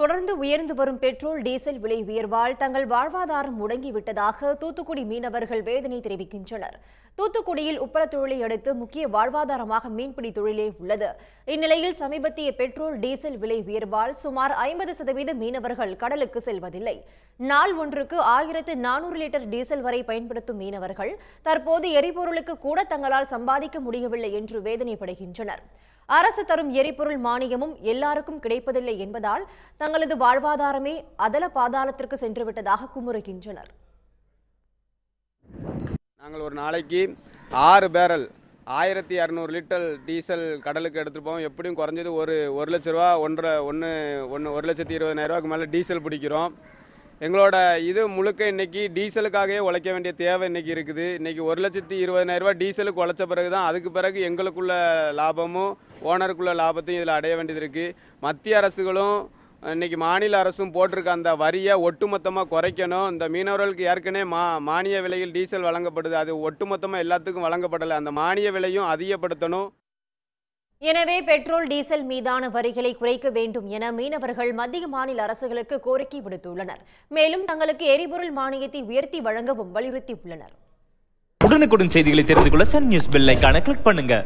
தொடர்ந்து உயர்ந்து வரும் பெட்ரோல் டீசல் விலை உயர்வால் தங்கள் வாழ்வாதாரம் முடங்கிவிட்டதாக தூத்துக்குடி மீனவர்கள் வேதனை தெரிவிக்கின்றனர் தூத்துக்குடியில் உப்பள தொழிலை அடுத்து முக்கிய வாழ்வாதாரமாக மீன்பிடி தொழிலே உள்ளது இந்நிலையில் சமீபத்திய பெட்ரோல் டீசல் விலை உயர்வால் சுமார் ஐம்பது சதவீத மீனவர்கள் கடலுக்கு செல்வதில்லை நாள் ஒன்றுக்கு ஆயிரத்து நானூறு லிட்டர் டீசல் வரை பயன்படுத்தும் மீனவர்கள் தற்போது எரிபொருளுக்கு கூட தங்களால் சம்பாதிக்க முடியவில்லை என்று வேதனைப்படுகின்றனர் அரசு தரும் எரிபொருள் மானியமும் எல்லாருக்கும் கிடைப்பதில்லை என்பதால் தங்களது வாழ்வாதாரமே அதல பாதாளத்திற்கு சென்றுவிட்டதாக குமுறுகின்றனர் நாங்கள் ஒரு நாளைக்கு ஆறு பேரல் ஆயிரத்தி இரநூறு லிட்டர் டீசல் கடலுக்கு போவோம் எப்படியும் குறைஞ்சது ஒரு ஒரு லட்ச ரூபா ஒன்றரை ஒன்று ஒன்று ஒரு லட்சத்தி இருபதாயிரம் ரூபாய்க்கு மேலே டீசல் பிடிக்கிறோம் எங்களோட இது முழுக்க இன்றைக்கி டீசலுக்காகவே உழைக்க வேண்டிய தேவை இன்னைக்கு இருக்குது இன்றைக்கி ஒரு லட்சத்தி ரூபாய் டீசலுக்கு உழைச்ச பிறகு தான் அதுக்கு பிறகு எங்களுக்குள்ள லாபமும் ஓனருக்குள்ள லாபத்தையும் இதில் அடைய வேண்டியது இருக்குது மத்திய அரசுகளும் இன்றைக்கி மாநில அரசும் போட்டிருக்க அந்த வரியை ஒட்டுமொத்தமாக குறைக்கணும் இந்த மீனவர்களுக்கு ஏற்கனவே மா மானிய விலையில் டீசல் வழங்கப்படுது அது ஒட்டுமொத்தமாக எல்லாத்துக்கும் வழங்கப்படலை அந்த மானிய விலையும் அதிகப்படுத்தணும் எனவே பெட்ரோல் டீசல் மீதான வரிகளை குறைக்க வேண்டும் என மீனவர்கள் மத்திய மாநில அரசுகளுக்கு கோரிக்கை விடுத்துள்ளனர் மேலும் தங்களுக்கு எரிபொருள் மானியத்தை உயர்த்தி வழங்கவும் வலியுறுத்தியுள்ளனர் உடனுக்குடன் செய்திகளை தெரிந்து கொள்ள சன் நியூஸ் பெல் கிளிக் பண்ணுங்க